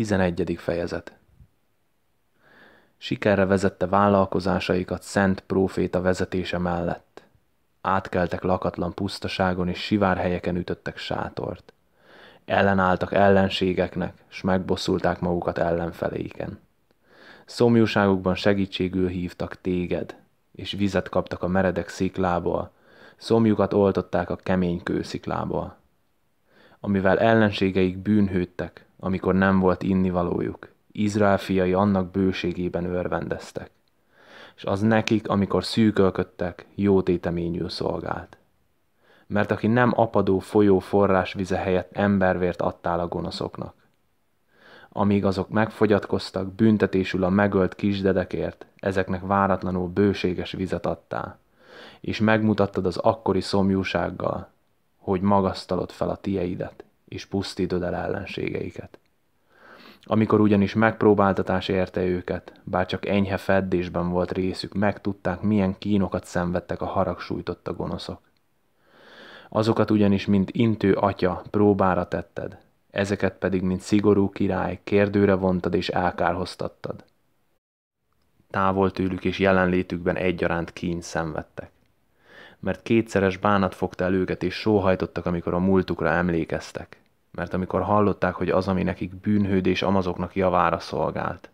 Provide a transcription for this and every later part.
11. fejezet Sikerre vezette vállalkozásaikat Szent Próféta vezetése mellett. Átkeltek lakatlan pusztaságon és sivár helyeken ütöttek sátort. Ellenálltak ellenségeknek, s megbosszulták magukat ellenfeleiken. Szomjúságukban segítségül hívtak téged, és vizet kaptak a meredek sziklából, szomjukat oltották a kemény kősziklából. Amivel ellenségeik bűnhődtek, amikor nem volt innivalójuk. Izrael fiai annak bőségében örvendeztek. És az nekik, amikor szűkölködtek, jó téteményű szolgált. Mert aki nem apadó folyó forrás vize helyett embervért adtál a gonoszoknak. Amíg azok megfogyatkoztak, büntetésül a megölt kisdedekért, ezeknek váratlanul bőséges vizet adtál, és megmutattad az akkori szomjúsággal, hogy magasztalod fel a tieidet és pusztítod el ellenségeiket. Amikor ugyanis megpróbáltatás érte őket, bár csak enyhe feddésben volt részük, megtudták, milyen kínokat szenvedtek a harag sújtotta gonoszok. Azokat ugyanis, mint intő atya, próbára tetted, ezeket pedig, mint szigorú király, kérdőre vontad és elkárhoztattad. Távol tőlük és jelenlétükben egyaránt kín szenvedtek mert kétszeres bánat fogta el őket, és sóhajtottak, amikor a múltukra emlékeztek, mert amikor hallották, hogy az, ami nekik bűnhődés amazoknak javára szolgált.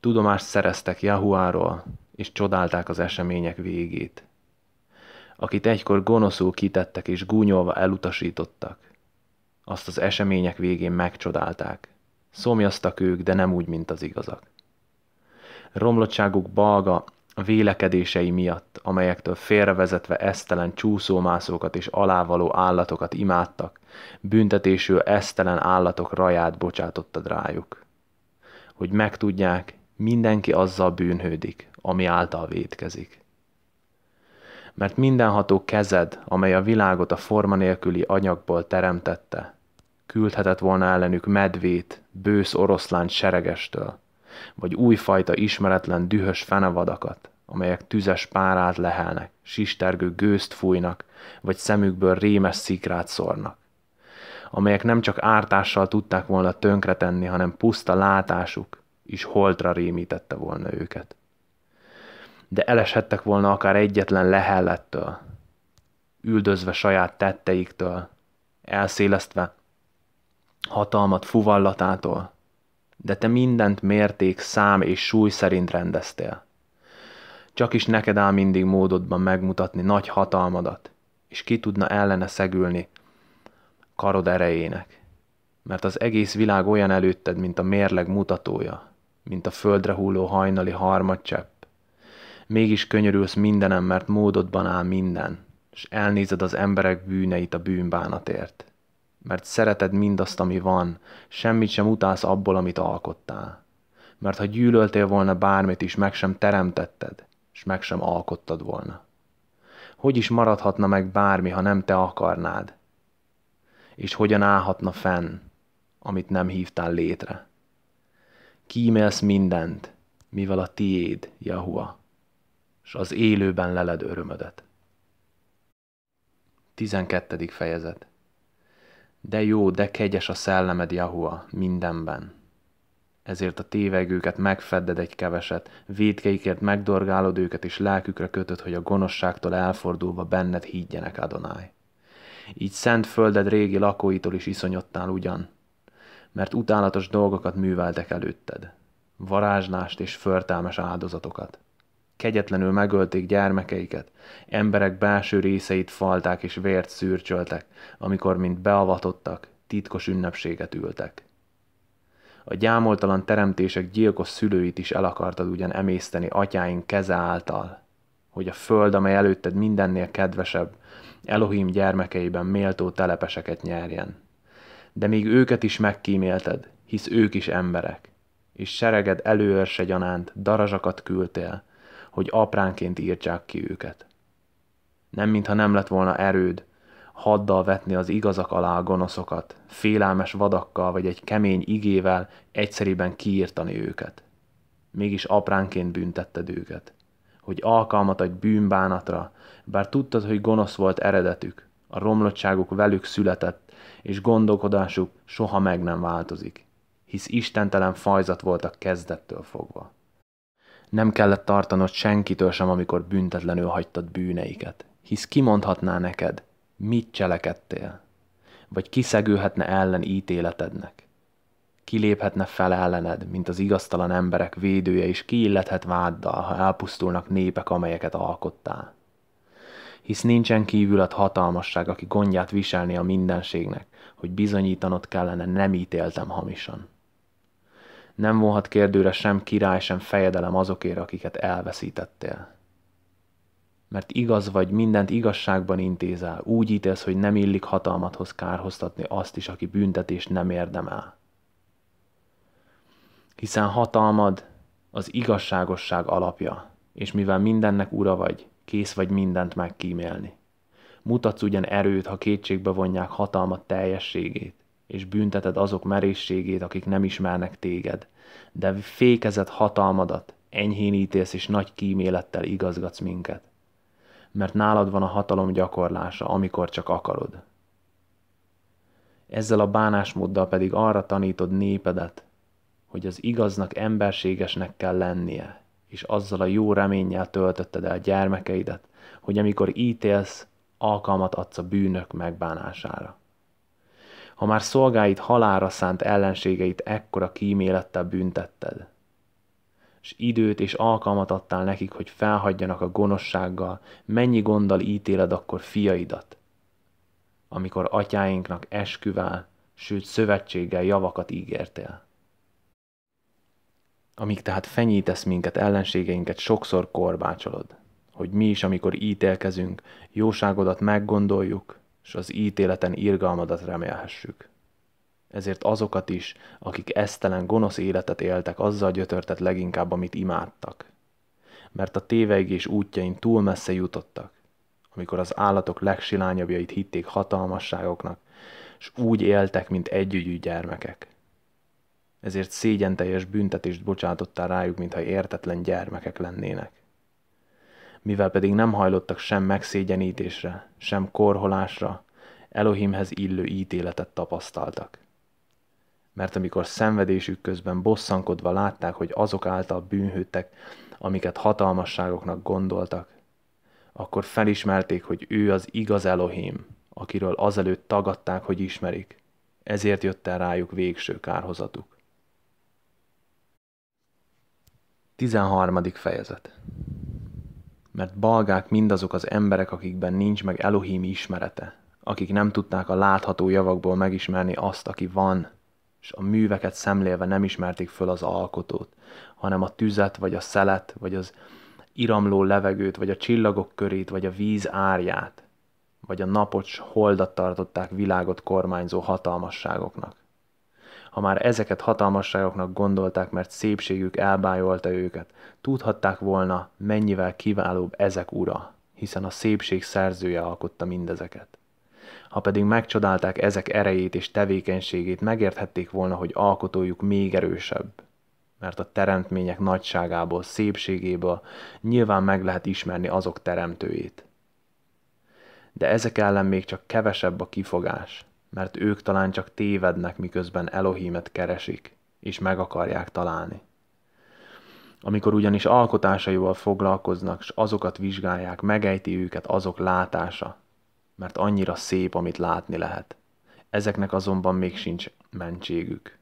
Tudomást szereztek Jahuáról, és csodálták az események végét. Akit egykor gonoszul kitettek és gúnyolva elutasítottak, azt az események végén megcsodálták. Szomjaztak ők, de nem úgy, mint az igazak. Romlottságuk balga vélekedései miatt, amelyektől félrevezetve esztelen csúszómászókat és alávaló állatokat imádtak, büntetésül esztelen állatok raját bocsátottad rájuk. Hogy megtudják, mindenki azzal bűnhődik, ami által védkezik. Mert mindenható kezed, amely a világot a forma nélküli anyagból teremtette, küldhetett volna ellenük medvét, bősz oroszlán seregestől, vagy újfajta ismeretlen dühös fenevadakat, amelyek tüzes párát lehelnek, sistergő gőzt fújnak, vagy szemükből rémes szikrát szórnak amelyek nem csak ártással tudták volna tönkretenni, hanem puszta látásuk is holtra rémítette volna őket. De eleshettek volna akár egyetlen lehellettől, üldözve saját tetteiktől, elszélesztve hatalmat fuvallatától, de te mindent mérték, szám és súly szerint rendeztél. Csak is neked áll mindig módodban megmutatni nagy hatalmadat, és ki tudna ellene szegülni karod erejének. Mert az egész világ olyan előtted, mint a mérleg mutatója, mint a földre hulló hajnali harmadcsepp. Mégis könyörülsz mindenem, mert módodban áll minden, és elnézed az emberek bűneit a bűnbánatért mert szereted mindazt, ami van, semmit sem utálsz abból, amit alkottál. Mert ha gyűlöltél volna bármit is, meg sem teremtetted, és meg sem alkottad volna. Hogy is maradhatna meg bármi, ha nem te akarnád? És hogyan állhatna fenn, amit nem hívtál létre? Kímélsz mindent, mivel a tiéd, Jahua, és az élőben leled örömödet. 12. fejezet de jó, de kegyes a szellemed, Jahua, mindenben. Ezért a tévegőket megfedded egy keveset, védkeikért megdorgálod őket, és lelkükre kötöd, hogy a gonoszságtól elfordulva benned higgyenek Adonai. Így szent földed régi lakóitól is iszonyottál ugyan, mert utálatos dolgokat műveltek előtted, varázslást és förtelmes áldozatokat kegyetlenül megölték gyermekeiket, emberek belső részeit falták és vért szürcsöltek, amikor, mint beavatottak, titkos ünnepséget ültek. A gyámoltalan teremtések gyilkos szülőit is el akartad ugyan emészteni atyáink keze által, hogy a föld, amely előtted mindennél kedvesebb, Elohim gyermekeiben méltó telepeseket nyerjen. De még őket is megkímélted, hisz ők is emberek, és sereged előörse gyanánt darazsakat küldtél, hogy apránként írtsák ki őket. Nem mintha nem lett volna erőd, haddal vetni az igazak alá a gonoszokat, félelmes vadakkal vagy egy kemény igével egyszerűen kiírtani őket. Mégis apránként büntetted őket, hogy alkalmat adj bűnbánatra, bár tudtad, hogy gonosz volt eredetük, a romlottságuk velük született, és gondolkodásuk soha meg nem változik, hisz istentelen fajzat voltak kezdettől fogva nem kellett tartanod senkitől sem, amikor büntetlenül hagytad bűneiket, hisz kimondhatná neked, mit cselekedtél, vagy kiszegülhetne ellen ítéletednek. Kiléphetne fel ellened, mint az igaztalan emberek védője, és kiillethet váddal, ha elpusztulnak népek, amelyeket alkottál. Hisz nincsen a hatalmasság, aki gondját viselni a mindenségnek, hogy bizonyítanod kellene, nem ítéltem hamisan nem vonhat kérdőre sem király, sem fejedelem azokért, akiket elveszítettél. Mert igaz vagy, mindent igazságban intézel, úgy ítélsz, hogy nem illik hatalmathoz kárhoztatni azt is, aki büntetést nem érdemel. Hiszen hatalmad az igazságosság alapja, és mivel mindennek ura vagy, kész vagy mindent megkímélni. Mutatsz ugyan erőt, ha kétségbe vonják hatalmat teljességét, és bünteted azok merészségét, akik nem ismernek téged. De fékezed hatalmadat, enyhén ítélsz és nagy kímélettel igazgatsz minket. Mert nálad van a hatalom gyakorlása, amikor csak akarod. Ezzel a bánásmóddal pedig arra tanítod népedet, hogy az igaznak emberségesnek kell lennie, és azzal a jó reménnyel töltötted el gyermekeidet, hogy amikor ítélsz, alkalmat adsz a bűnök megbánására ha már szolgáit halára szánt ellenségeit ekkora kímélettel büntetted, és időt és alkalmat adtál nekik, hogy felhagyjanak a gonoszsággal, mennyi gonddal ítéled akkor fiaidat, amikor atyáinknak esküvel, sőt szövetséggel javakat ígértél. Amíg tehát fenyítesz minket, ellenségeinket sokszor korbácsolod, hogy mi is, amikor ítélkezünk, jóságodat meggondoljuk, és az ítéleten irgalmadat remélhessük. Ezért azokat is, akik esztelen, gonosz életet éltek, azzal gyötörtet leginkább, amit imádtak. Mert a téveigés útjain túl messze jutottak, amikor az állatok legsilányabbjait hitték hatalmasságoknak, és úgy éltek, mint együgyű gyermekek. Ezért szégyenteljes büntetést bocsátottál rájuk, mintha értetlen gyermekek lennének mivel pedig nem hajlottak sem megszégyenítésre, sem korholásra, Elohimhez illő ítéletet tapasztaltak. Mert amikor szenvedésük közben bosszankodva látták, hogy azok által bűnhődtek, amiket hatalmasságoknak gondoltak, akkor felismerték, hogy ő az igaz Elohim, akiről azelőtt tagadták, hogy ismerik, ezért jött el rájuk végső kárhozatuk. 13. fejezet mert balgák mindazok az emberek, akikben nincs meg Elohim ismerete, akik nem tudták a látható javakból megismerni azt, aki van, és a műveket szemlélve nem ismerték föl az alkotót, hanem a tüzet, vagy a szelet, vagy az iramló levegőt, vagy a csillagok körét, vagy a víz árját, vagy a napocs holdat tartották világot kormányzó hatalmasságoknak ha már ezeket hatalmasságoknak gondolták, mert szépségük elbájolta őket, tudhatták volna, mennyivel kiválóbb ezek ura, hiszen a szépség szerzője alkotta mindezeket. Ha pedig megcsodálták ezek erejét és tevékenységét, megérthették volna, hogy alkotójuk még erősebb. Mert a teremtmények nagyságából, szépségéből nyilván meg lehet ismerni azok teremtőjét. De ezek ellen még csak kevesebb a kifogás – mert ők talán csak tévednek, miközben Elohimet keresik, és meg akarják találni. Amikor ugyanis alkotásaival foglalkoznak, s azokat vizsgálják, megejti őket azok látása, mert annyira szép, amit látni lehet. Ezeknek azonban még sincs mentségük.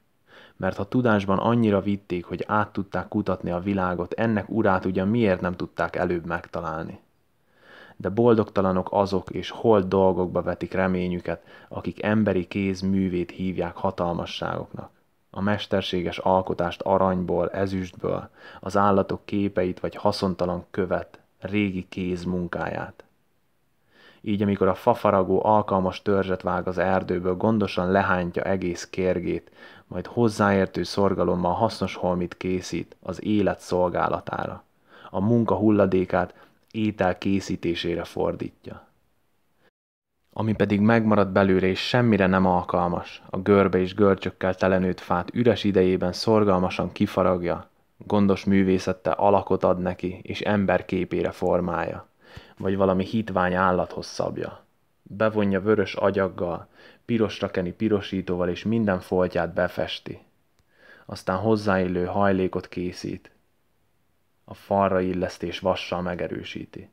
Mert ha tudásban annyira vitték, hogy át tudták kutatni a világot, ennek urát ugyan miért nem tudták előbb megtalálni? de boldogtalanok azok és hol dolgokba vetik reményüket, akik emberi kéz művét hívják hatalmasságoknak. A mesterséges alkotást aranyból, ezüstből, az állatok képeit vagy haszontalan követ, régi kéz munkáját. Így amikor a fafaragó alkalmas törzset vág az erdőből, gondosan lehántja egész kérgét, majd hozzáértő szorgalommal hasznos holmit készít az élet szolgálatára. A munka hulladékát étel készítésére fordítja. Ami pedig megmarad belőle és semmire nem alkalmas, a görbe és görcsökkel telenőtt fát üres idejében szorgalmasan kifaragja, gondos művészette alakot ad neki, és ember képére formálja, vagy valami hitvány állathoz szabja. Bevonja vörös agyaggal, pirosra keni pirosítóval, és minden foltját befesti. Aztán hozzáillő hajlékot készít, a falra illesztés vassal megerősíti.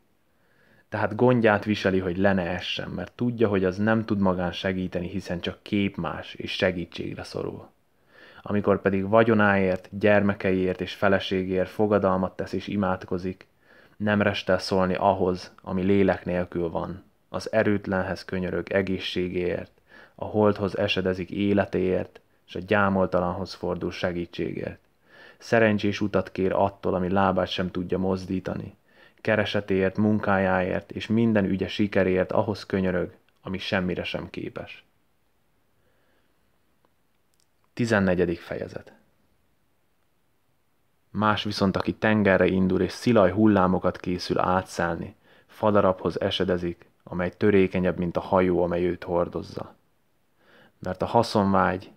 Tehát gondját viseli, hogy le ne essen, mert tudja, hogy az nem tud magán segíteni, hiszen csak képmás és segítségre szorul. Amikor pedig vagyonáért, gyermekeiért és feleségért fogadalmat tesz és imádkozik, nem restel szólni ahhoz, ami lélek nélkül van, az erőtlenhez könyörög egészségéért, a holdhoz esedezik életéért, és a gyámoltalanhoz fordul segítségért. Szerencsés utat kér attól, ami lábát sem tudja mozdítani. Keresetért, munkájáért és minden ügye sikerért ahhoz könyörög, ami semmire sem képes. 14. fejezet Más viszont, aki tengerre indul és szilaj hullámokat készül átszállni, fadarabhoz esedezik, amely törékenyebb, mint a hajó, amely őt hordozza. Mert a haszonvágy,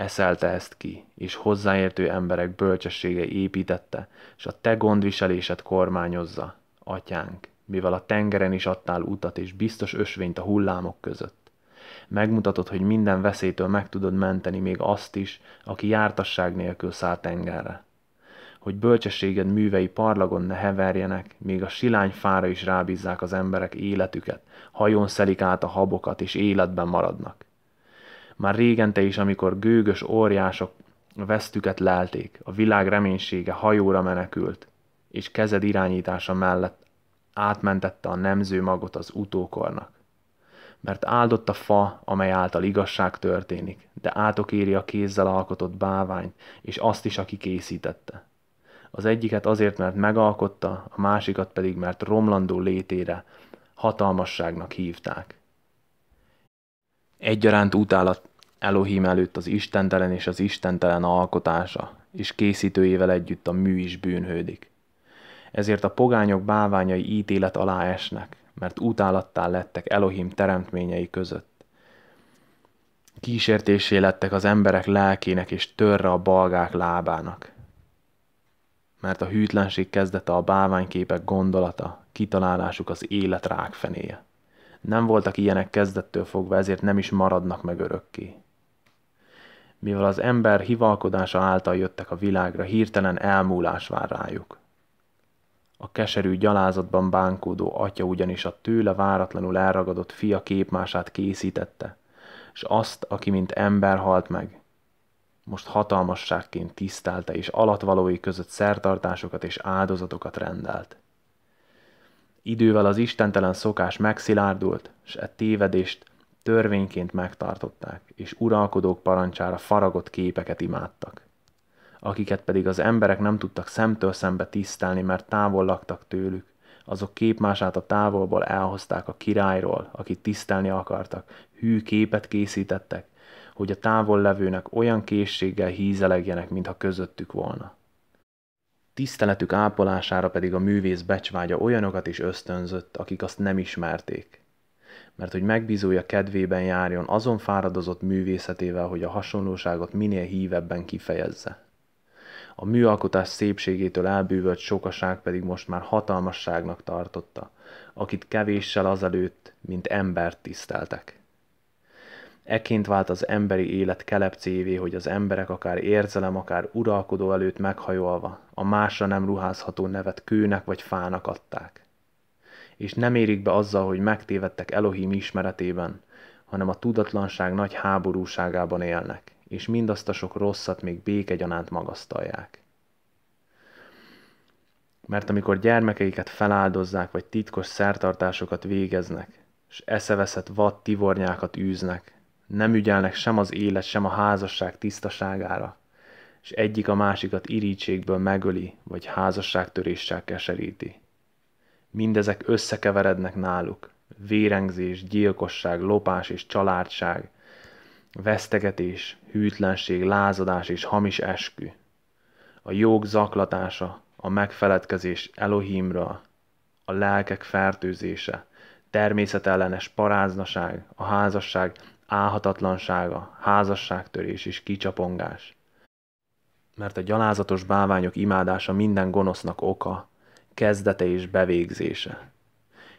eszelte ezt ki, és hozzáértő emberek bölcsessége építette, és a te gondviselésed kormányozza, atyánk, mivel a tengeren is adtál utat és biztos ösvényt a hullámok között. Megmutatod, hogy minden veszélytől meg tudod menteni még azt is, aki jártasság nélkül száll tengerre. Hogy bölcsességed művei parlagon ne heverjenek, még a silány fára is rábízzák az emberek életüket, hajón szelik át a habokat, és életben maradnak már régente is, amikor gőgös óriások vesztüket lelték, a világ reménysége hajóra menekült, és kezed irányítása mellett átmentette a nemző magot az utókornak. Mert áldott a fa, amely által igazság történik, de átok éri a kézzel alkotott báványt, és azt is, aki készítette. Az egyiket azért, mert megalkotta, a másikat pedig, mert romlandó létére hatalmasságnak hívták. Egyaránt utálat Elohim előtt az istentelen és az istentelen alkotása, és készítőjével együtt a mű is bűnhődik. Ezért a pogányok báványai ítélet alá esnek, mert utálattá lettek Elohim teremtményei között. Kísértésé lettek az emberek lelkének és törre a balgák lábának. Mert a hűtlenség kezdete a báványképek gondolata, kitalálásuk az élet rákfenéje. Nem voltak ilyenek kezdettől fogva, ezért nem is maradnak meg örökké mivel az ember hivalkodása által jöttek a világra, hirtelen elmúlás vár rájuk. A keserű gyalázatban bánkódó atya ugyanis a tőle váratlanul elragadott fia képmását készítette, s azt, aki mint ember halt meg, most hatalmasságként tisztelte és alatvalói között szertartásokat és áldozatokat rendelt. Idővel az istentelen szokás megszilárdult, s e tévedést törvényként megtartották, és uralkodók parancsára faragott képeket imádtak, akiket pedig az emberek nem tudtak szemtől szembe tisztelni, mert távol laktak tőlük, azok képmását a távolból elhozták a királyról, akit tisztelni akartak, hű képet készítettek, hogy a távol levőnek olyan készséggel hízelegjenek, mintha közöttük volna. Tiszteletük ápolására pedig a művész becsvágya olyanokat is ösztönzött, akik azt nem ismerték, mert hogy megbízója kedvében járjon, azon fáradozott művészetével, hogy a hasonlóságot minél hívebben kifejezze. A műalkotás szépségétől elbűvölt sokaság pedig most már hatalmasságnak tartotta, akit kevéssel azelőtt, mint embert tiszteltek. Eként vált az emberi élet kelepcévé, hogy az emberek akár érzelem, akár uralkodó előtt meghajolva, a másra nem ruházható nevet kőnek vagy fának adták és nem érik be azzal, hogy megtévedtek Elohim ismeretében, hanem a tudatlanság nagy háborúságában élnek, és mindazt a sok rosszat még békegyanánt magasztalják. Mert amikor gyermekeiket feláldozzák, vagy titkos szertartásokat végeznek, és eszeveszett vad tivornyákat űznek, nem ügyelnek sem az élet, sem a házasság tisztaságára, és egyik a másikat irítségből megöli, vagy házasságtöréssel keseríti. Mindezek összekeverednek náluk. Vérengzés, gyilkosság, lopás és családság, vesztegetés, hűtlenség, lázadás és hamis eskü. A jog zaklatása, a megfeledkezés Elohimra, a lelkek fertőzése, természetellenes paráznaság, a házasság álhatatlansága, házasságtörés és kicsapongás. Mert a gyalázatos báványok imádása minden gonosznak oka, kezdete és bevégzése.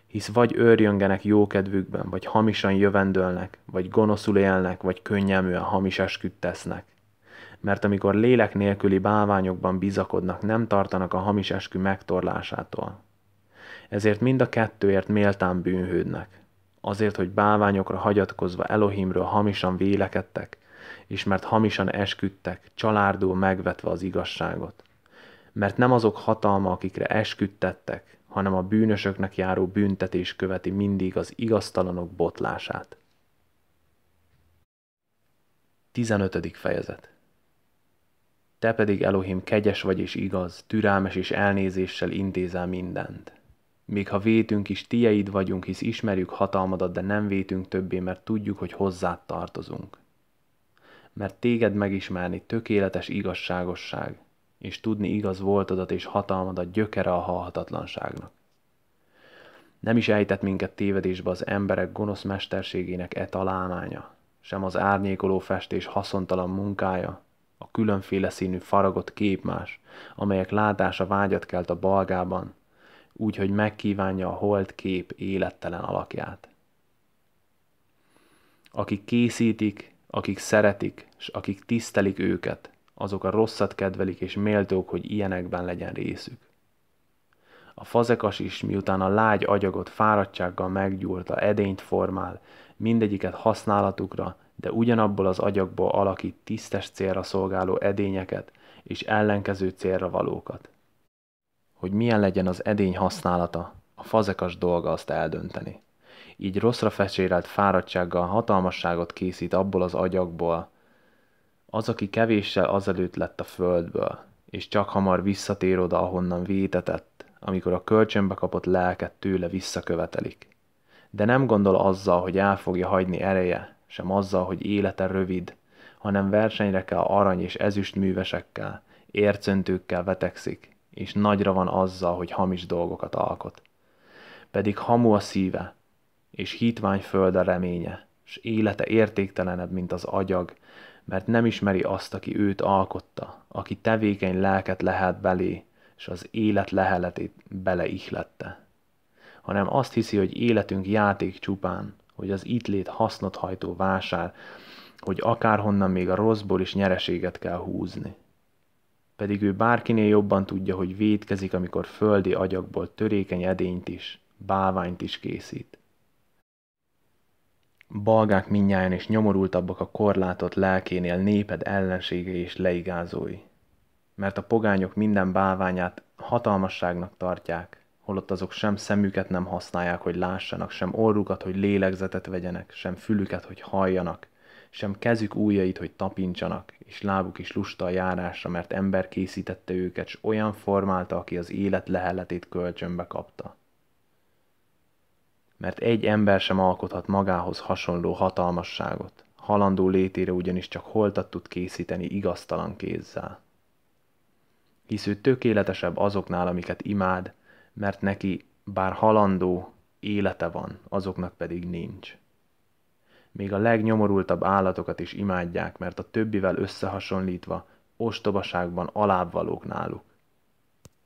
Hisz vagy őrjöngenek jókedvükben, vagy hamisan jövendőlnek, vagy gonoszul élnek, vagy könnyelműen hamis esküt tesznek. Mert amikor lélek nélküli bálványokban bizakodnak, nem tartanak a hamis eskü megtorlásától. Ezért mind a kettőért méltán bűnhődnek. Azért, hogy bálványokra hagyatkozva Elohimről hamisan vélekedtek, és mert hamisan esküdtek, csalárdul megvetve az igazságot mert nem azok hatalma, akikre esküdtettek, hanem a bűnösöknek járó büntetés követi mindig az igaztalanok botlását. 15. fejezet Te pedig, Elohim, kegyes vagy és igaz, türelmes és elnézéssel intézel mindent. Még ha vétünk is, tieid vagyunk, hisz ismerjük hatalmadat, de nem vétünk többé, mert tudjuk, hogy hozzád tartozunk. Mert téged megismerni tökéletes igazságosság, és tudni igaz voltodat és hatalmadat gyökere a halhatatlanságnak. Nem is ejtett minket tévedésbe az emberek gonosz mesterségének e találmánya, sem az árnyékoló festés haszontalan munkája, a különféle színű faragott képmás, amelyek látása vágyat kelt a balgában, úgy, hogy megkívánja a hold kép élettelen alakját. Akik készítik, akik szeretik, s akik tisztelik őket, azok a rosszat kedvelik és méltók, hogy ilyenekben legyen részük. A fazekas is, miután a lágy agyagot fáradtsággal meggyúrta, edényt formál, mindegyiket használatukra, de ugyanabból az agyagból alakít tisztes célra szolgáló edényeket és ellenkező célra valókat. Hogy milyen legyen az edény használata, a fazekas dolga azt eldönteni. Így rosszra fecsérelt fáradtsággal hatalmasságot készít abból az agyagból, az, aki kevéssel azelőtt lett a földből, és csak hamar visszatér oda, ahonnan vétetett, amikor a kölcsönbe kapott lelket tőle visszakövetelik. De nem gondol azzal, hogy el fogja hagyni ereje, sem azzal, hogy élete rövid, hanem versenyre kell arany és ezüst művesekkel, ércöntőkkel vetekszik, és nagyra van azzal, hogy hamis dolgokat alkot. Pedig hamu a szíve, és hitvány föld a reménye, s élete értéktelenebb, mint az agyag, mert nem ismeri azt, aki őt alkotta, aki tevékeny lelket lehet belé, és az élet leheletét beleihlette. Hanem azt hiszi, hogy életünk játék csupán, hogy az itt lét hasznot hajtó vásár, hogy akárhonnan még a rosszból is nyereséget kell húzni. Pedig ő bárkinél jobban tudja, hogy védkezik, amikor földi agyakból törékeny edényt is, báványt is készít. Balgák minnyáján és nyomorultabbak a korlátot lelkénél néped ellensége és leigázói. Mert a pogányok minden bálványát hatalmasságnak tartják, holott azok sem szemüket nem használják, hogy lássanak, sem orrukat, hogy lélegzetet vegyenek, sem fülüket, hogy halljanak, sem kezük ujjait, hogy tapintsanak, és lábuk is lusta a járásra, mert ember készítette őket, s olyan formálta, aki az élet leheletét kölcsönbe kapta mert egy ember sem alkothat magához hasonló hatalmasságot, halandó létére ugyanis csak holtat tud készíteni igaztalan kézzel. Hisz ő tökéletesebb azoknál, amiket imád, mert neki bár halandó, élete van, azoknak pedig nincs. Még a legnyomorultabb állatokat is imádják, mert a többivel összehasonlítva ostobaságban alábbvalók náluk.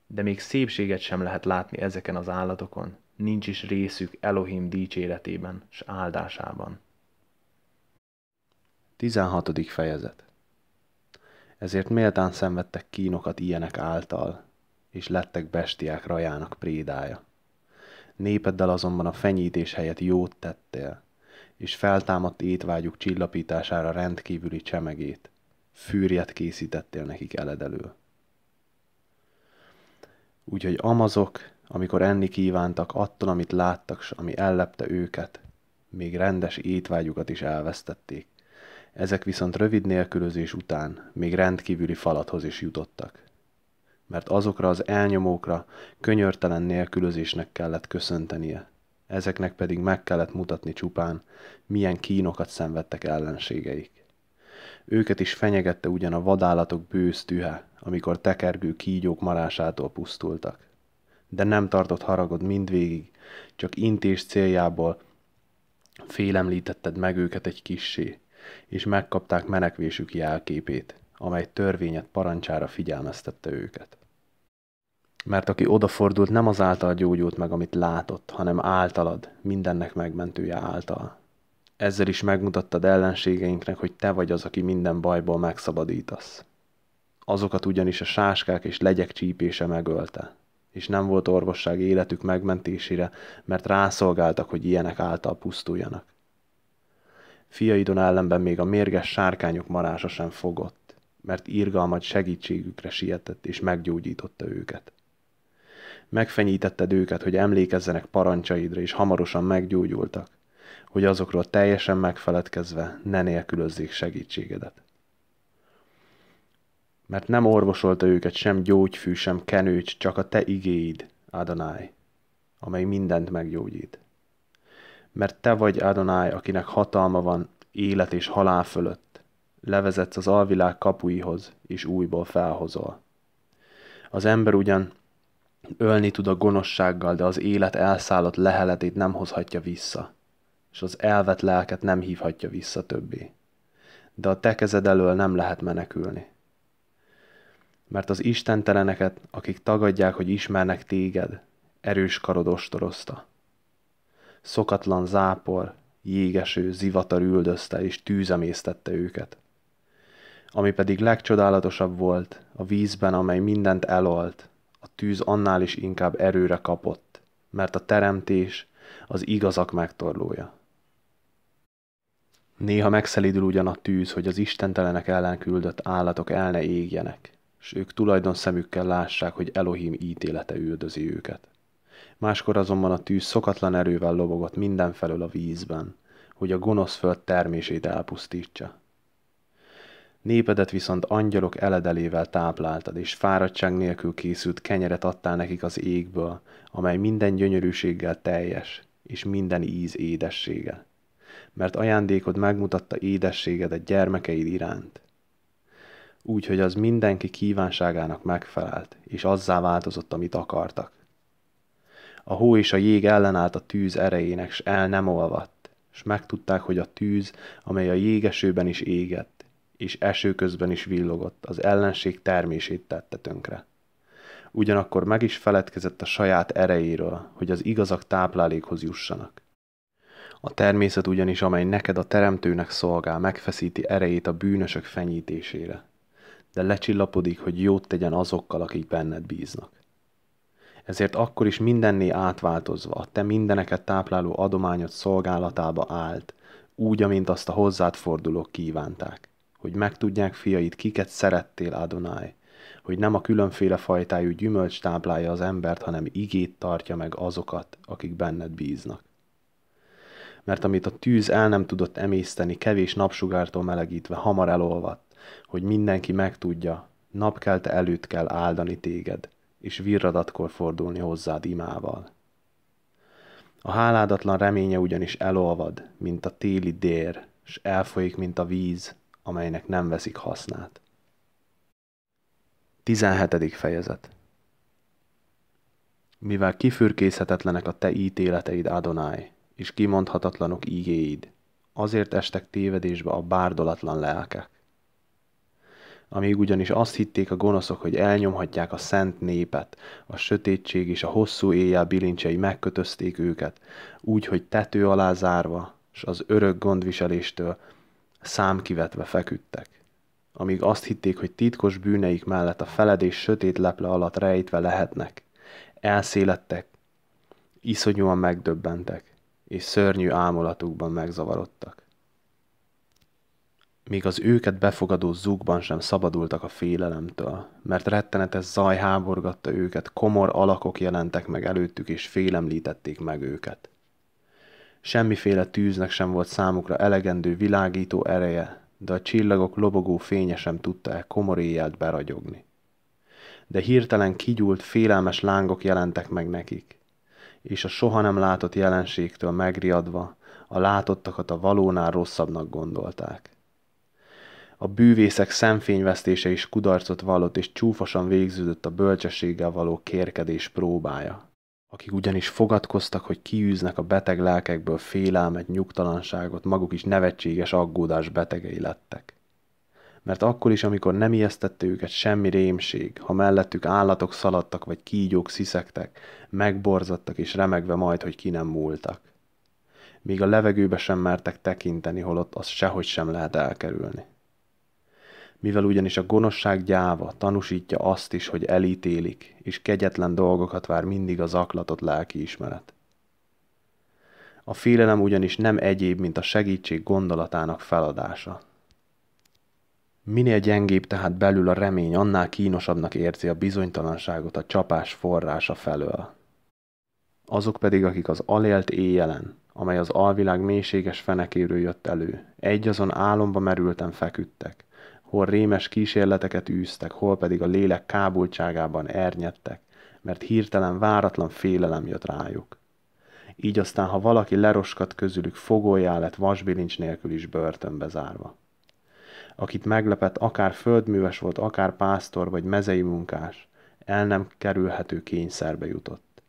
De még szépséget sem lehet látni ezeken az állatokon, nincs is részük Elohim dicséretében s áldásában. 16. fejezet Ezért méltán szenvedtek kínokat ilyenek által, és lettek bestiák rajának prédája. Népeddel azonban a fenyítés helyett jót tettél, és feltámadt étvágyuk csillapítására rendkívüli csemegét, fűrjet készítettél nekik eledelül. Úgyhogy amazok, amikor enni kívántak attól, amit láttak, s ami ellepte őket. Még rendes étvágyukat is elvesztették. Ezek viszont rövid nélkülözés után még rendkívüli falathoz is jutottak. Mert azokra az elnyomókra könyörtelen nélkülözésnek kellett köszöntenie, ezeknek pedig meg kellett mutatni csupán, milyen kínokat szenvedtek ellenségeik. Őket is fenyegette ugyan a vadállatok bősz tühe, amikor tekergő kígyók marásától pusztultak de nem tartott haragod mindvégig, csak intés céljából félemlítetted meg őket egy kissé, és megkapták menekvésük jelképét, amely törvényet parancsára figyelmeztette őket. Mert aki odafordult, nem az által gyógyult meg, amit látott, hanem általad, mindennek megmentője által. Ezzel is megmutattad ellenségeinknek, hogy te vagy az, aki minden bajból megszabadítasz. Azokat ugyanis a sáskák és legyek csípése megölte, és nem volt orvosság életük megmentésére, mert rászolgáltak, hogy ilyenek által pusztuljanak. Fiaidon ellenben még a mérges sárkányok marása sem fogott, mert irgalmat segítségükre sietett és meggyógyította őket. Megfenyítetted őket, hogy emlékezzenek parancsaidra, és hamarosan meggyógyultak, hogy azokról teljesen megfeledkezve ne nélkülözzék segítségedet mert nem orvosolta őket sem gyógyfű, sem kenőcs, csak a te igéid, Adonai, amely mindent meggyógyít. Mert te vagy Adonai, akinek hatalma van élet és halál fölött, levezetsz az alvilág kapuihoz, és újból felhozol. Az ember ugyan ölni tud a gonoszsággal, de az élet elszállott leheletét nem hozhatja vissza, és az elvet lelket nem hívhatja vissza többé. De a te kezed elől nem lehet menekülni mert az istenteleneket, akik tagadják, hogy ismernek téged, erős karod ostorozta. Szokatlan zápor, jégeső, zivatar üldözte és tűzemésztette őket. Ami pedig legcsodálatosabb volt, a vízben, amely mindent elolt, a tűz annál is inkább erőre kapott, mert a teremtés az igazak megtorlója. Néha megszelidül ugyan a tűz, hogy az istentelenek ellen küldött állatok el ne égjenek és ők tulajdon szemükkel lássák, hogy Elohim ítélete üldözi őket. Máskor azonban a tűz szokatlan erővel lobogott mindenfelől a vízben, hogy a gonosz föld termését elpusztítsa. Népedet viszont angyalok eledelével tápláltad, és fáradtság nélkül készült kenyeret adtál nekik az égből, amely minden gyönyörűséggel teljes, és minden íz édessége. Mert ajándékod megmutatta édességedet gyermekeid iránt, úgy, hogy az mindenki kívánságának megfelelt, és azzá változott, amit akartak. A hó és a jég ellenállt a tűz erejének, s el nem olvadt, és megtudták, hogy a tűz, amely a jégesőben is égett, és eső közben is villogott, az ellenség termését tette tönkre. Ugyanakkor meg is feledkezett a saját erejéről, hogy az igazak táplálékhoz jussanak. A természet ugyanis, amely neked a teremtőnek szolgál, megfeszíti erejét a bűnösök fenyítésére de lecsillapodik, hogy jót tegyen azokkal, akik benned bíznak. Ezért akkor is mindenné átváltozva a te mindeneket tápláló adományod szolgálatába állt, úgy, amint azt a hozzád fordulók kívánták, hogy megtudják fiaid, kiket szerettél Adonai, hogy nem a különféle fajtájú gyümölcs táplálja az embert, hanem igét tartja meg azokat, akik benned bíznak. Mert amit a tűz el nem tudott emészteni, kevés napsugártól melegítve hamar elolvadt, hogy mindenki megtudja, napkelte előtt kell áldani téged, és virradatkor fordulni hozzád imával. A háládatlan reménye ugyanis elolvad, mint a téli dér, s elfolyik, mint a víz, amelynek nem veszik hasznát. 17. fejezet Mivel kifürkészhetetlenek a te ítéleteid, Adonai, és kimondhatatlanok ígéid, azért estek tévedésbe a bárdolatlan lelkek. Amíg ugyanis azt hitték a gonoszok, hogy elnyomhatják a szent népet, a sötétség és a hosszú éjjel bilincsei megkötözték őket, úgy, hogy tető alá zárva, s az örök gondviseléstől számkivetve feküdtek. Amíg azt hitték, hogy titkos bűneik mellett a feledés sötét leple alatt rejtve lehetnek, elszélettek, iszonyúan megdöbbentek, és szörnyű álmolatukban megzavarodtak még az őket befogadó zugban sem szabadultak a félelemtől, mert rettenetes zaj háborgatta őket, komor alakok jelentek meg előttük, és félemlítették meg őket. Semmiféle tűznek sem volt számukra elegendő világító ereje, de a csillagok lobogó fénye sem tudta e komor éjjelt beragyogni. De hirtelen kigyúlt, félelmes lángok jelentek meg nekik, és a soha nem látott jelenségtől megriadva a látottakat a valónál rosszabbnak gondolták a bűvészek szemfényvesztése is kudarcot vallott, és csúfosan végződött a bölcsességgel való kérkedés próbája. Akik ugyanis fogadkoztak, hogy kiűznek a beteg lelkekből félelmet, nyugtalanságot, maguk is nevetséges aggódás betegei lettek. Mert akkor is, amikor nem ijesztette őket semmi rémség, ha mellettük állatok szaladtak, vagy kígyók sziszegtek, megborzadtak és remegve majd, hogy ki nem múltak. Még a levegőbe sem mertek tekinteni, holott az sehogy sem lehet elkerülni mivel ugyanis a gonoszság gyáva tanúsítja azt is, hogy elítélik, és kegyetlen dolgokat vár mindig az aklatott lelki ismeret. A félelem ugyanis nem egyéb, mint a segítség gondolatának feladása. Minél gyengébb tehát belül a remény, annál kínosabbnak érzi a bizonytalanságot a csapás forrása felől. Azok pedig, akik az alélt éjjelen, amely az alvilág mélységes fenekéről jött elő, egy azon álomba merülten feküdtek, hol rémes kísérleteket űztek, hol pedig a lélek kábultságában ernyedtek, mert hirtelen váratlan félelem jött rájuk. Így aztán, ha valaki leroskat közülük, fogójá lett vasbilincs nélkül is börtönbe zárva. Akit meglepett, akár földműves volt, akár pásztor vagy mezei munkás, el nem kerülhető kényszerbe jutott,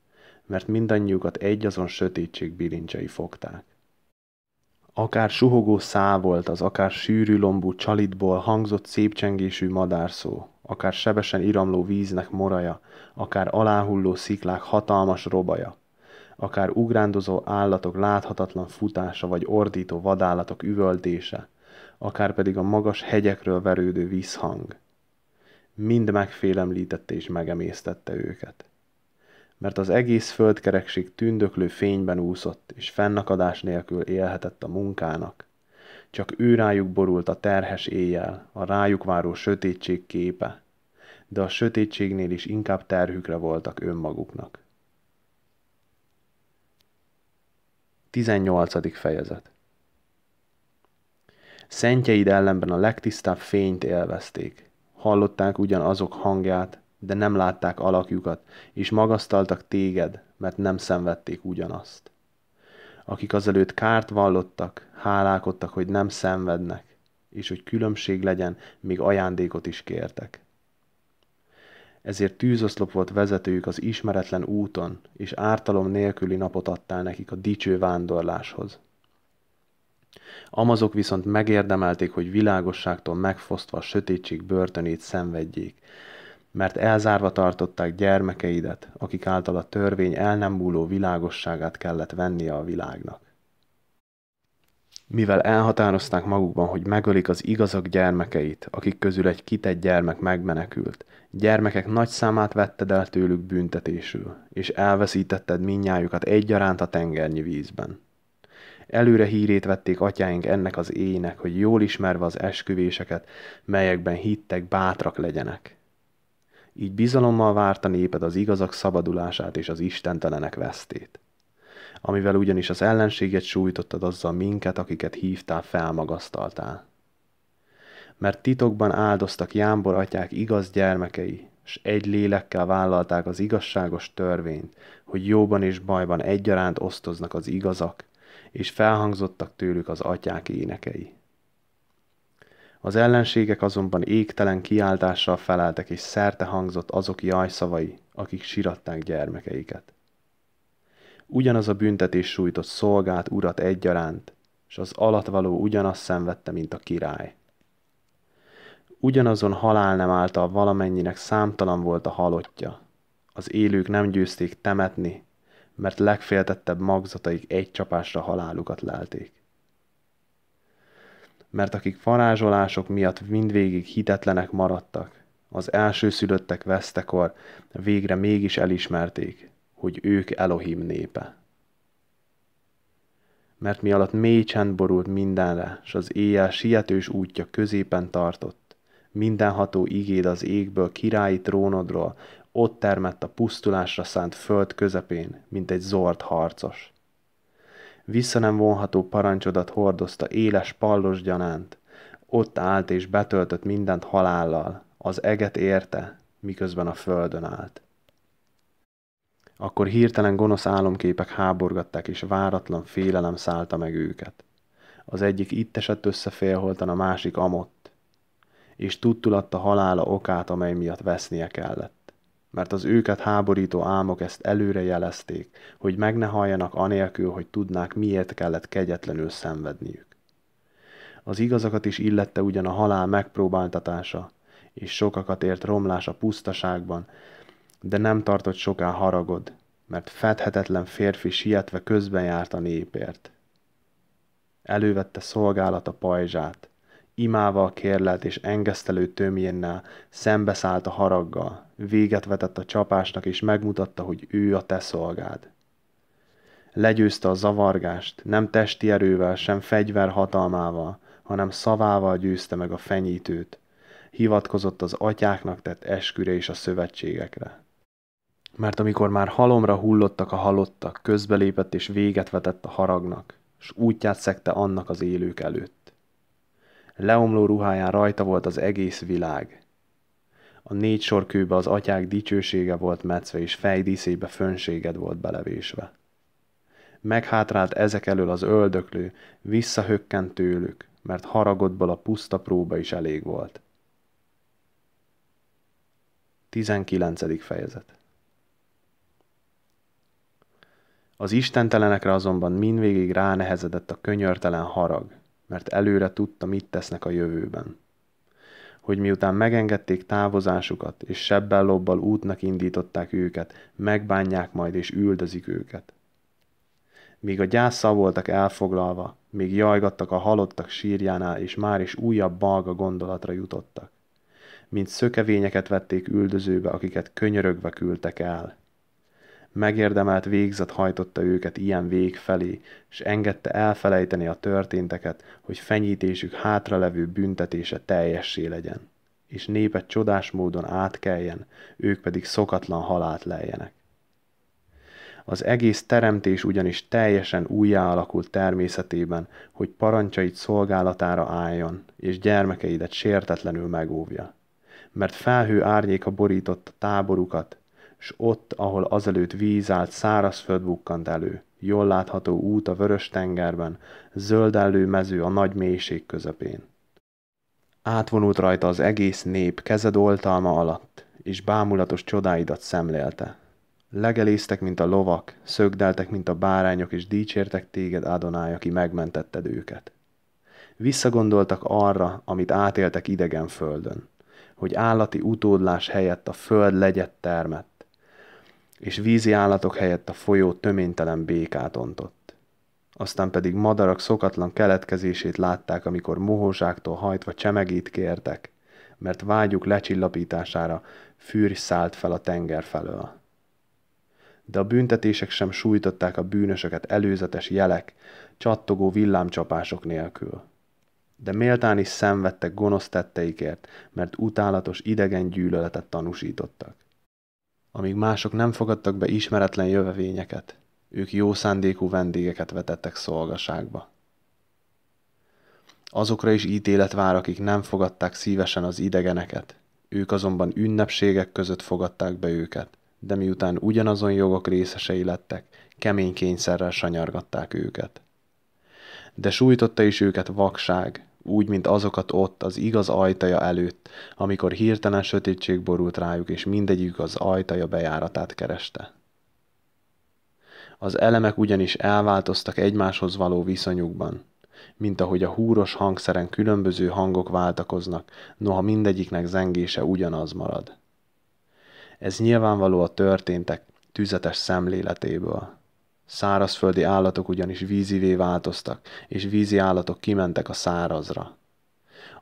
mert mindannyiukat egyazon sötétség bilincsei fogták. Akár suhogó szá volt az, akár sűrű lombú csalitból hangzott szép csengésű madárszó, akár sebesen iramló víznek moraja, akár aláhulló sziklák hatalmas robaja, akár ugrándozó állatok láthatatlan futása vagy ordító vadállatok üvöltése, akár pedig a magas hegyekről verődő vízhang. Mind megfélemlítette és megemésztette őket mert az egész földkerekség tündöklő fényben úszott, és fennakadás nélkül élhetett a munkának. Csak ő rájuk borult a terhes éjjel, a rájuk váró sötétség képe, de a sötétségnél is inkább terhükre voltak önmaguknak. 18. fejezet Szentjeid ellenben a legtisztább fényt élvezték. Hallották ugyan azok hangját, de nem látták alakjukat, és magasztaltak téged, mert nem szenvedték ugyanazt. Akik azelőtt kárt vallottak, hálálkodtak, hogy nem szenvednek, és hogy különbség legyen, még ajándékot is kértek. Ezért tűzoszlop volt vezetőjük az ismeretlen úton, és ártalom nélküli napot adtál nekik a dicső vándorláshoz. Amazok viszont megérdemelték, hogy világosságtól megfosztva a sötétség börtönét szenvedjék, mert elzárva tartották gyermekeidet, akik által a törvény el nem múló világosságát kellett vennie a világnak. Mivel elhatározták magukban, hogy megölik az igazak gyermekeit, akik közül egy kitett gyermek megmenekült, gyermekek nagy számát vetted el tőlük büntetésül, és elveszítetted minnyájukat egyaránt a tengernyi vízben. Előre hírét vették atyáink ennek az ének, hogy jól ismerve az esküvéseket, melyekben hittek bátrak legyenek így bizalommal várta néped az igazak szabadulását és az istentelenek vesztét. Amivel ugyanis az ellenséget sújtottad azzal minket, akiket hívtál, felmagasztaltál. Mert titokban áldoztak Jámbor atyák igaz gyermekei, s egy lélekkel vállalták az igazságos törvényt, hogy jóban és bajban egyaránt osztoznak az igazak, és felhangzottak tőlük az atyák énekei. Az ellenségek azonban égtelen kiáltással feleltek, és szerte hangzott azok jajszavai, akik siratták gyermekeiket. Ugyanaz a büntetés sújtott szolgát urat egyaránt, és az alatvaló ugyanazt szenvedte, mint a király. Ugyanazon halál nem által valamennyinek számtalan volt a halottja. Az élők nem győzték temetni, mert legféltettebb magzataik egy csapásra halálukat lelték mert akik farázsolások miatt mindvégig hitetlenek maradtak, az első szülöttek vesztekor végre mégis elismerték, hogy ők Elohim népe. Mert mi alatt mély csend borult mindenre, s az éjjel sietős útja középen tartott, mindenható igéd az égből, királyi trónodról, ott termett a pusztulásra szánt föld közepén, mint egy zord harcos – vissza nem vonható parancsodat hordozta éles pallos gyanánt. Ott állt és betöltött mindent halállal, az eget érte, miközben a földön állt. Akkor hirtelen gonosz álomképek háborgatták, és váratlan félelem szállta meg őket. Az egyik itt esett össze félholtan, a másik amott, és tudtulatta halála okát, amely miatt vesznie kellett mert az őket háborító álmok ezt előre jelezték, hogy meg ne halljanak anélkül, hogy tudnák, miért kellett kegyetlenül szenvedniük. Az igazakat is illette ugyan a halál megpróbáltatása, és sokakat ért romlás a pusztaságban, de nem tartott soká haragod, mert fedhetetlen férfi sietve közben járt a népért. Elővette szolgálata pajzsát, imával kérlelt és engesztelő tömjénnel, szembeszállt a haraggal, véget vetett a csapásnak és megmutatta, hogy ő a te szolgád. Legyőzte a zavargást, nem testi erővel, sem fegyver hatalmával, hanem szavával győzte meg a fenyítőt. Hivatkozott az atyáknak tett esküre és a szövetségekre. Mert amikor már halomra hullottak a halottak, közbelépett és véget vetett a haragnak, s útját szekte annak az élők előtt. Leomló ruháján rajta volt az egész világ. A négy kőbe az atyák dicsősége volt metszve, és fejdíszébe fönséged volt belevésve. Meghátrált ezek elől az öldöklő, visszahökkent tőlük, mert haragodból a puszta próba is elég volt. 19. fejezet Az istentelenekre azonban mindvégig ránehezedett a könyörtelen harag – mert előre tudta, mit tesznek a jövőben. Hogy miután megengedték távozásukat, és sebben lobbal útnak indították őket, megbánják majd és üldözik őket. Míg a gyászsal voltak elfoglalva, még jajgattak a halottak sírjánál, és már is újabb balga gondolatra jutottak. Mint szökevényeket vették üldözőbe, akiket könyörögve küldtek el – megérdemelt végzet hajtotta őket ilyen vég felé, és engedte elfelejteni a történteket, hogy fenyítésük hátralevő büntetése teljessé legyen, és népet csodás módon átkeljen, ők pedig szokatlan halált leljenek. Az egész teremtés ugyanis teljesen újjá alakult természetében, hogy parancsait szolgálatára álljon, és gyermekeidet sértetlenül megóvja. Mert felhő árnyéka borította táborukat, s ott, ahol azelőtt víz állt, föld bukkant elő. Jól látható út a vörös tengerben, zöldellő mező a nagy mélység közepén. Átvonult rajta az egész nép kezed oltalma alatt, és bámulatos csodáidat szemlélte. Legeléztek, mint a lovak, szögdeltek, mint a bárányok, és dicsértek téged, Adonáj, aki megmentetted őket. Visszagondoltak arra, amit átéltek idegen földön, hogy állati utódlás helyett a föld legyet termett, és vízi állatok helyett a folyó töménytelen békát ontott. Aztán pedig madarak szokatlan keletkezését látták, amikor mohóságtól hajtva csemegét kértek, mert vágyuk lecsillapítására fűr szállt fel a tenger felől. De a büntetések sem sújtották a bűnösöket előzetes jelek, csattogó villámcsapások nélkül de méltán is szenvedtek gonosz tetteikért, mert utálatos idegen gyűlöletet tanúsítottak amíg mások nem fogadtak be ismeretlen jövevényeket. Ők jó szándékú vendégeket vetettek szolgaságba. Azokra is ítélet vár, akik nem fogadták szívesen az idegeneket. Ők azonban ünnepségek között fogadták be őket, de miután ugyanazon jogok részesei lettek, kemény kényszerrel sanyargatták őket. De sújtotta is őket vakság, úgy, mint azokat ott, az igaz ajtaja előtt, amikor hirtelen sötétség borult rájuk, és mindegyik az ajtaja bejáratát kereste. Az elemek ugyanis elváltoztak egymáshoz való viszonyukban, mint ahogy a húros hangszeren különböző hangok váltakoznak, noha mindegyiknek zengése ugyanaz marad. Ez nyilvánvaló a történtek tüzetes szemléletéből. Szárazföldi állatok ugyanis vízivé változtak, és vízi állatok kimentek a szárazra.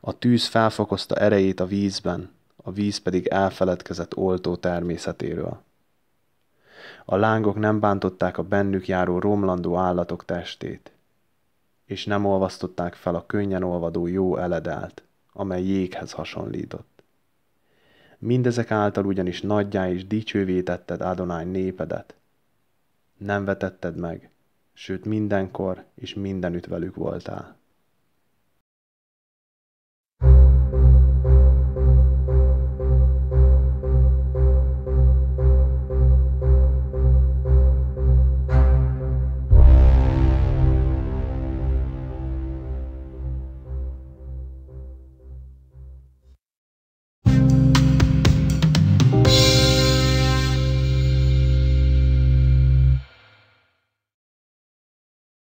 A tűz felfokozta erejét a vízben, a víz pedig elfeledkezett oltó természetéről. A lángok nem bántották a bennük járó romlandó állatok testét, és nem olvasztották fel a könnyen olvadó jó eledelt, amely jéghez hasonlított. Mindezek által ugyanis nagyjá és dicsővé tetted Adonai népedet, nem vetetted meg, sőt mindenkor és mindenütt velük voltál.